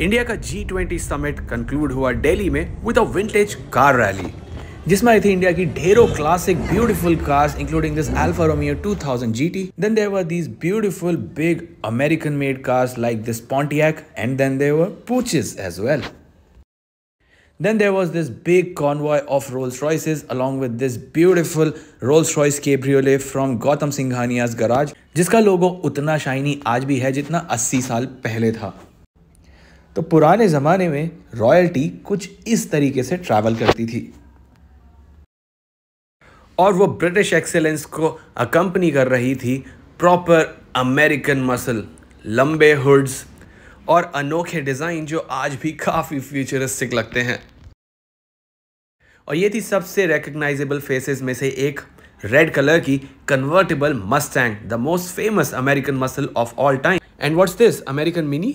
India का G twenty summit conclude हुआ डेली में with a vintage car rally जिसमें आई थी इंडिया की ढेरों classic beautiful cars including this Alfa Romeo 2000 GT then there were this big American made cars like this Pontiac and then there were as well then there was this big convoy of Rolls Royces along with this beautiful Rolls Royce cabriolet from Gautam Singhania's garage जिसका logo उतना shiny आज भी है जितना अस्सी साल पहले था तो पुराने ज़माने में रॉयल्टी कुछ इस तरीके से ट्रैवल करती थी और वो ब्रिटिश एक्सेलेंस को अकम्पनी कर रही थी प्रॉपर अमेरिकन मसल लंबे हुड्स और अनोखे डिज़ाइन जो आज भी काफ़ी फ्यूचरिस्टिक लगते हैं और ये थी सबसे रिकग्नाइजेबल फेसेस में से एक रेड कलर की convertible Mustang the most famous American muscle of all time and what's this American mini